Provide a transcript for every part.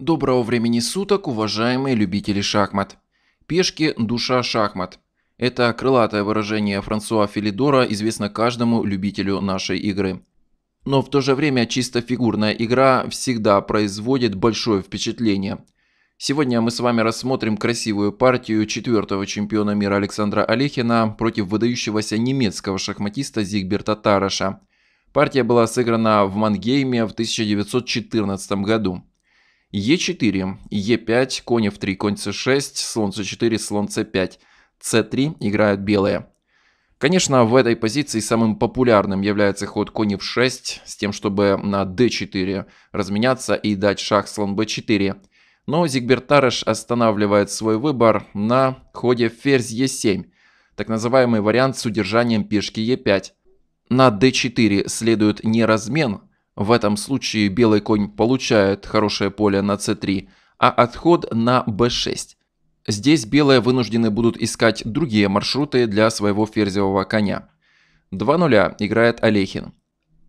Доброго времени суток, уважаемые любители шахмат. Пешки – душа шахмат. Это крылатое выражение Франсуа Филидора известно каждому любителю нашей игры. Но в то же время чисто фигурная игра всегда производит большое впечатление. Сегодня мы с вами рассмотрим красивую партию четвертого чемпиона мира Александра Олехина против выдающегося немецкого шахматиста Зигберта Тараша. Партия была сыграна в Мангейме в 1914 году. Е4, Е5, конь F3, конь C6, слон C4, слон C5, C3 играют белые. Конечно, в этой позиции самым популярным является ход конь F6, с тем, чтобы на D4 разменяться и дать шах слон B4. Но Зигберт Зигбертарыш останавливает свой выбор на ходе ферзь e 7 так называемый вариант с удержанием пешки e 5 На D4 следует не размен, в этом случае белый конь получает хорошее поле на c3, а отход на b6. Здесь белые вынуждены будут искать другие маршруты для своего ферзевого коня. 2-0 играет Олехин.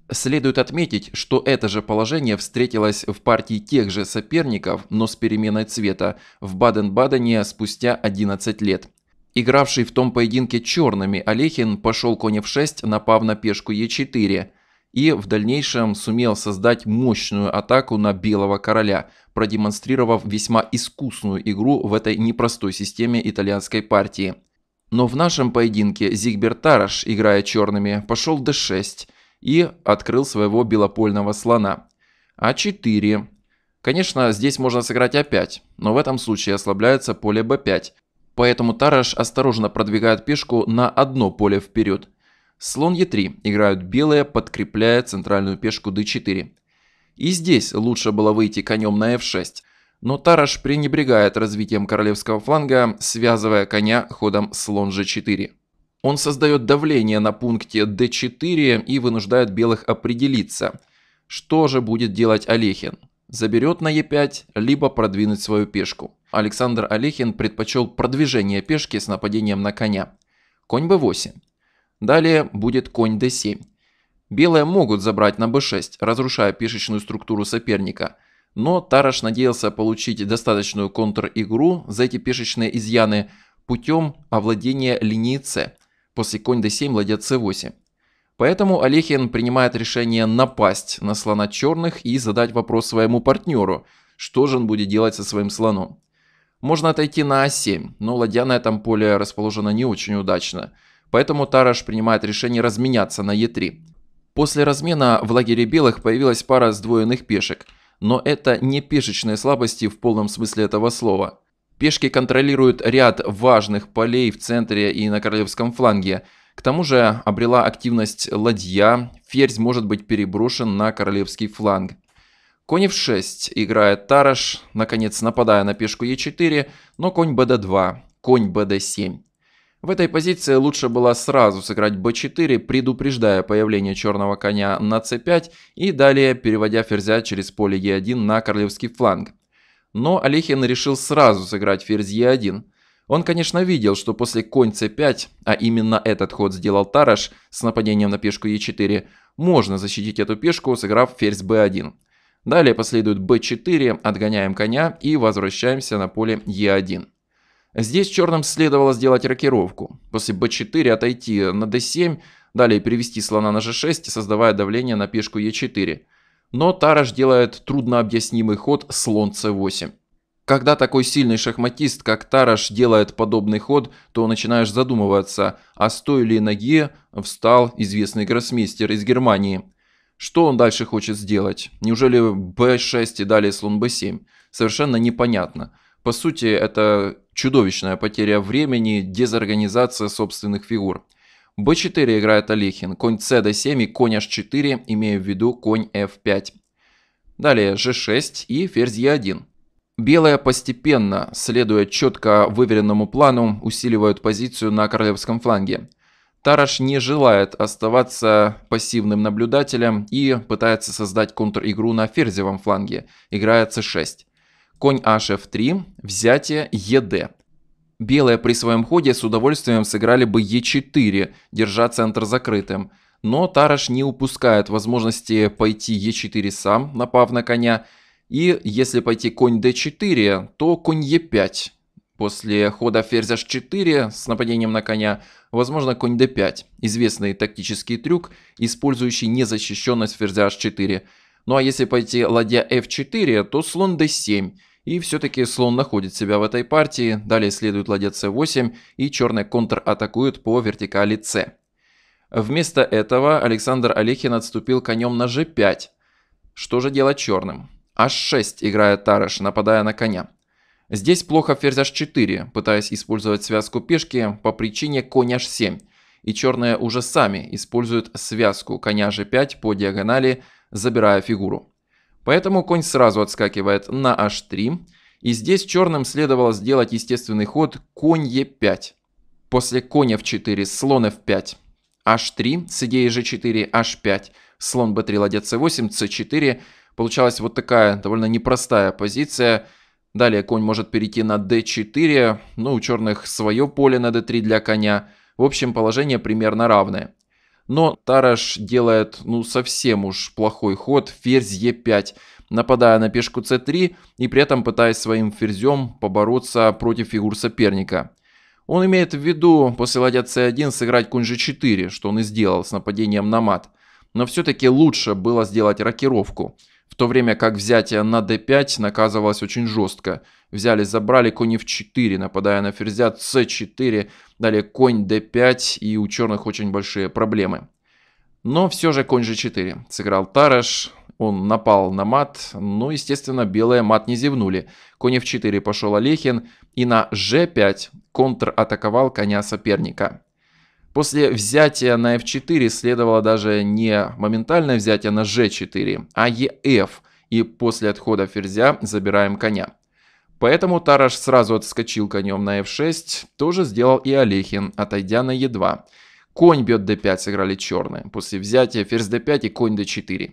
Следует отметить, что это же положение встретилось в партии тех же соперников, но с переменой цвета, в Баден-Бадене спустя 11 лет. Игравший в том поединке черными Олехин пошел конь f6, напав на пешку e4, и в дальнейшем сумел создать мощную атаку на Белого Короля, продемонстрировав весьма искусную игру в этой непростой системе итальянской партии. Но в нашем поединке Зигберт Тараш, играя черными, пошел d6 и открыл своего белопольного слона. А4. Конечно, здесь можно сыграть А5, но в этом случае ослабляется поле b5, поэтому Тараш осторожно продвигает пешку на одно поле вперед – Слон Е3 играют белые, подкрепляя центральную пешку d4. И здесь лучше было выйти конем на f6, но Тараш пренебрегает развитием королевского фланга, связывая коня ходом слон g4. Он создает давление на пункте d4 и вынуждает белых определиться, что же будет делать Олехин. Заберет на e5, либо продвинуть свою пешку. Александр Олехин предпочел продвижение пешки с нападением на коня. Конь b8. Далее будет конь d7. Белые могут забрать на b6, разрушая пешечную структуру соперника, но Тараш надеялся получить достаточную контр-игру за эти пешечные изъяны путем овладения линии c. После конь d7 ладья c8. Поэтому Олехин принимает решение напасть на слона черных и задать вопрос своему партнеру, что же он будет делать со своим слоном. Можно отойти на а7, но ладья на этом поле расположена не очень удачно – Поэтому Тараш принимает решение разменяться на Е3. После размена в лагере белых появилась пара сдвоенных пешек. Но это не пешечные слабости в полном смысле этого слова. Пешки контролируют ряд важных полей в центре и на королевском фланге. К тому же обрела активность ладья, ферзь может быть переброшен на королевский фланг. Конь f6 играет Тараш, наконец нападая на пешку e4, но конь bd2, конь bd7. В этой позиции лучше было сразу сыграть b4, предупреждая появление черного коня на c5 и далее переводя ферзя через поле e1 на королевский фланг. Но Олехин решил сразу сыграть ферзь e1. Он, конечно, видел, что после конь c5, а именно этот ход сделал Тараш с нападением на пешку e4, можно защитить эту пешку, сыграв ферзь b1. Далее последует b4, отгоняем коня и возвращаемся на поле e1. Здесь черным следовало сделать рокировку. После b4 отойти на d7, далее перевести слона на g6, создавая давление на пешку e4. Но Тараш делает труднообъяснимый ход слон c8. Когда такой сильный шахматист, как Тараш, делает подобный ход, то начинаешь задумываться, а с той ли ноги встал известный гроссмейстер из Германии. Что он дальше хочет сделать? Неужели b6 и далее слон b7? Совершенно непонятно. По сути, это чудовищная потеря времени, дезорганизация собственных фигур. b4 играет Олехин, конь c 7 и конь h4, имея в виду конь f5. Далее g6 и ферзь e1. Белые постепенно, следуя четко выверенному плану, усиливают позицию на королевском фланге. Тараш не желает оставаться пассивным наблюдателем и пытается создать контр-игру на ферзевом фланге, играя c6 конь hf3, а взятие ед. Белые при своем ходе с удовольствием сыграли бы e 4 держа центр закрытым. Но Тараш не упускает возможности пойти e 4 сам, напав на коня. И если пойти конь d4, то конь e5. После хода ферзь h4 с нападением на коня, возможно конь d5. Известный тактический трюк, использующий незащищенность ферзя h4. Ну а если пойти ладья f4, то слон d7. И все-таки слон находит себя в этой партии, далее следует ладья c8 и черные контратакуют по вертикали c. Вместо этого Александр Олехин отступил конем на g5. Что же делать черным? h6 играет Тарыш, нападая на коня. Здесь плохо ферзь h4, пытаясь использовать связку пешки по причине конь h7. И черные уже сами используют связку коня g5 по диагонали, забирая фигуру. Поэтому конь сразу отскакивает на h3, и здесь черным следовало сделать естественный ход конь e5. После коня в 4 слон f5, h3 с идеей g4, h5, слон b3, ладья c8, c4. Получалась вот такая довольно непростая позиция. Далее конь может перейти на d4, ну у черных свое поле на d3 для коня. В общем, положение примерно равное. Но Тараш делает ну совсем уж плохой ход, ферзь Е5, нападая на пешку c 3 и при этом пытаясь своим ферзем побороться против фигур соперника. Он имеет в виду после ладья c 1 сыграть конь G4, что он и сделал с нападением на мат. Но все-таки лучше было сделать рокировку, в то время как взятие на D5 наказывалось очень жестко – взяли, забрали конь f4, нападая на ферзя c4, далее конь d5, и у черных очень большие проблемы. Но все же конь g4 сыграл Тараш, он напал на мат, но, ну, естественно, белые мат не зевнули. Конь f4 пошел Олехин, и на g5 контратаковал коня соперника. После взятия на f4 следовало даже не моментальное взятие на g4, а ef, и после отхода ферзя забираем коня. Поэтому Тараш сразу отскочил конем на f6, тоже сделал и Олехин, отойдя на e2. Конь бьет d5 сыграли черные, после взятия ферзь d5 и конь d4.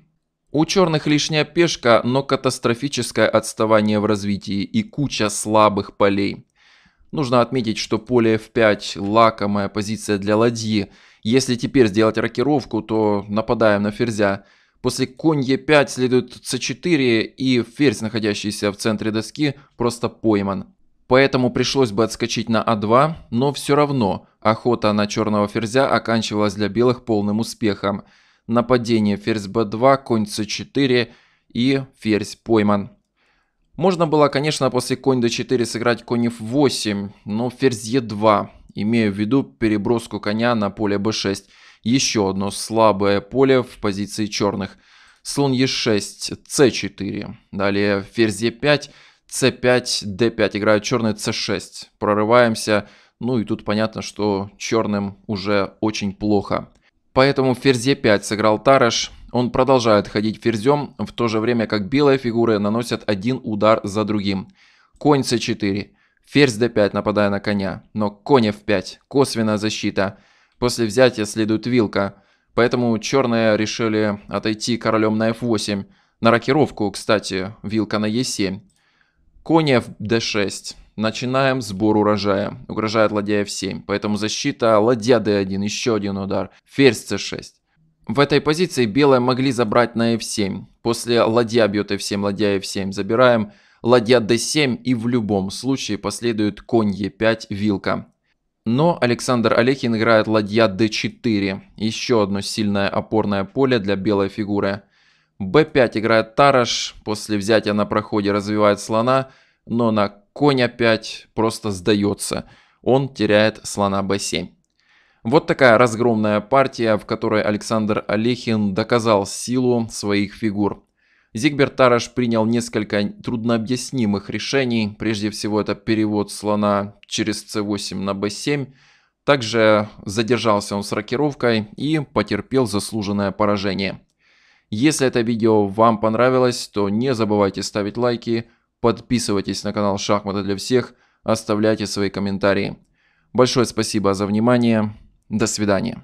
У черных лишняя пешка, но катастрофическое отставание в развитии и куча слабых полей. Нужно отметить, что поле f5 лакомая позиция для ладьи. Если теперь сделать рокировку, то нападаем на ферзя – После конь Е5 следует c4 и ферзь, находящийся в центре доски, просто пойман. Поэтому пришлось бы отскочить на А2, но все равно охота на черного ферзя оканчивалась для белых полным успехом. Нападение ферзь b2, конь c4 и ферзь пойман. Можно было, конечно, после конь d4 сыграть конь f8, но ферзь e2, имея в виду переброску коня на поле b6. Еще одно слабое поле в позиции черных. Слон Е6, c 4 Далее ферзь Е5, c 5 d 5 Играют черные c 6 Прорываемся. Ну и тут понятно, что черным уже очень плохо. Поэтому ферзь Е5 сыграл Тараш. Он продолжает ходить ферзем, в то же время как белые фигуры наносят один удар за другим. Конь c4, ферзь d5, нападая на коня, но конь f5, косвенная защита, После взятия следует вилка, поэтому черные решили отойти королем на f8. На рокировку, кстати, вилка на e7. Кони в d6. Начинаем сбор урожая. Угрожает ладья f7, поэтому защита ладья d1, еще один удар. Ферзь c6. В этой позиции белые могли забрать на f7. После ладья бьет f7, ладья f7 забираем. Ладья d7 и в любом случае последует конь e5, вилка. Но Александр Олехин играет ладья d4, еще одно сильное опорное поле для белой фигуры. b5 играет Тараш, после взятия на проходе развивает слона, но на конь 5 просто сдается. Он теряет слона b7. Вот такая разгромная партия, в которой Александр Олехин доказал силу своих фигур. Зигберт Тараш принял несколько труднообъяснимых решений. Прежде всего, это перевод слона через c8 на b7. Также задержался он с рокировкой и потерпел заслуженное поражение. Если это видео вам понравилось, то не забывайте ставить лайки, подписывайтесь на канал Шахматы для всех, оставляйте свои комментарии. Большое спасибо за внимание. До свидания.